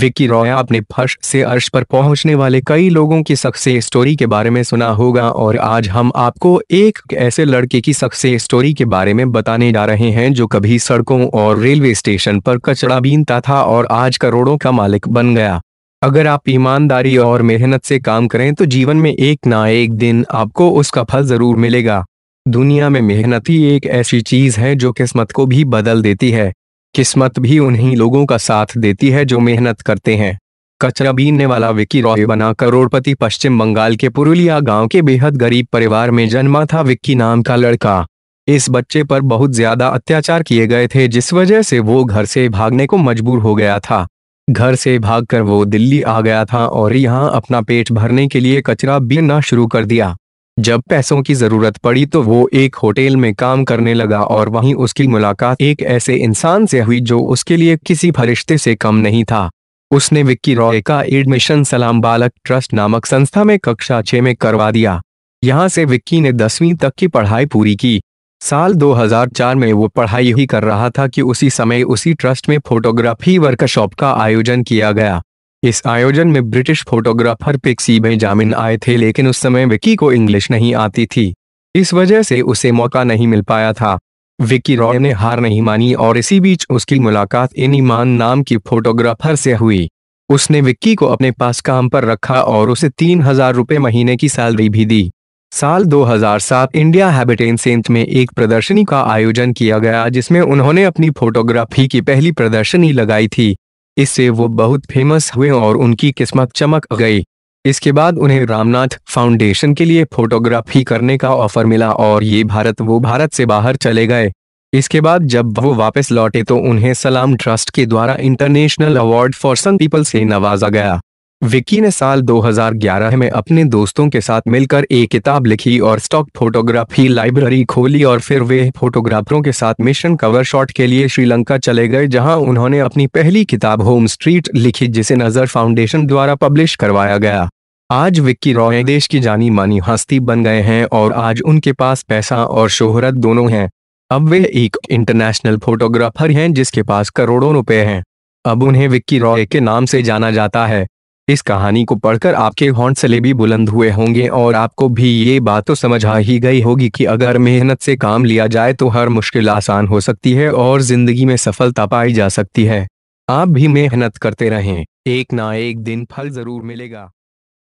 विक्की रॉय आपने फर्श से अर्श पर पहुंचने वाले कई लोगों की सक्सेस स्टोरी के बारे में सुना होगा और आज हम आपको एक ऐसे लड़के की सक्सेस स्टोरी के बारे में बताने जा रहे हैं जो कभी सड़कों और रेलवे स्टेशन पर कचरा बीनता था और आज करोड़ों का मालिक बन गया अगर आप ईमानदारी और मेहनत से काम करें तो जीवन में एक ना एक दिन आपको उसका फल जरूर मिलेगा दुनिया में मेहनत ही एक ऐसी चीज है जो किस्मत को भी बदल देती है किस्मत भी उन्हीं लोगों का साथ देती है जो मेहनत करते हैं कचरा बीनने वाला विक्की रॉय बना करोड़पति पश्चिम बंगाल के पुरुलिया गांव के बेहद गरीब परिवार में जन्मा था विक्की नाम का लड़का इस बच्चे पर बहुत ज्यादा अत्याचार किए गए थे जिस वजह से वो घर से भागने को मजबूर हो गया था घर से भागकर वो दिल्ली आ गया था और यहाँ अपना पेट भरने के लिए कचरा बीनना शुरू कर दिया जब पैसों की जरूरत पड़ी तो वो एक होटल में काम करने लगा और वहीं उसकी मुलाकात एक ऐसे इंसान से हुई जो उसके लिए किसी फरिश्ते से कम नहीं था उसने विक्की रॉय का एडमिशन सलाम बालक ट्रस्ट नामक संस्था में कक्षा छः में करवा दिया यहाँ से विक्की ने दसवीं तक की पढ़ाई पूरी की साल 2004 में वो पढ़ाई ही कर रहा था कि उसी समय उसी ट्रस्ट में फोटोग्राफी वर्कशॉप का आयोजन किया गया इस आयोजन में ब्रिटिश फोटोग्राफर पिक्सी भाई जामिन आए थे लेकिन उस समय विकी को इंग्लिश नहीं आती थी इस वजह से उसे मौका नहीं मिल पाया था विकी रॉय ने हार नहीं मानी और इसी बीच उसकी मुलाकात इन ईमान नाम की फोटोग्राफर से हुई उसने विक्की को अपने पास काम पर रखा और उसे तीन हजार रुपये महीने की सैलरी भी दी साल 2007 इंडिया हैबिटेन सेंट में एक प्रदर्शनी का आयोजन किया गया जिसमें उन्होंने अपनी फोटोग्राफी की पहली प्रदर्शनी लगाई थी इससे वो बहुत फेमस हुए और उनकी किस्मत चमक गई इसके बाद उन्हें रामनाथ फाउंडेशन के लिए फोटोग्राफी करने का ऑफर मिला और ये भारत वो भारत से बाहर चले गए इसके बाद जब वो वापस लौटे तो उन्हें सलाम ट्रस्ट के द्वारा international award for sun people से नवाजा गया विक्की ने साल 2011 में अपने दोस्तों के साथ मिलकर एक किताब लिखी और स्टॉक फोटोग्राफी लाइब्रेरी खोली और फिर वे फोटोग्राफरों के साथ मिशन कवर शॉट के लिए श्रीलंका चले गए जहां उन्होंने अपनी पहली किताब होम स्ट्रीट लिखी जिसे नजर फाउंडेशन द्वारा पब्लिश करवाया गया आज विक्की रॉय देश की जानी मानी हस्ती बन गए हैं और आज उनके पास पैसा और शोहरत दोनों हैं अब वे एक इंटरनेशनल फोटोग्राफर हैं जिसके पास करोड़ों रुपए हैं अब उन्हें विक्की रॉय के नाम से जाना जाता है इस कहानी को पढ़कर आपके हौसले भी बुलंद हुए होंगे और आपको भी ये बात तो समझ आ ही गई होगी कि अगर मेहनत से काम लिया जाए तो हर मुश्किल आसान हो सकती है और जिंदगी में सफलता पाई जा सकती है आप भी मेहनत करते रहें एक ना एक दिन फल जरूर मिलेगा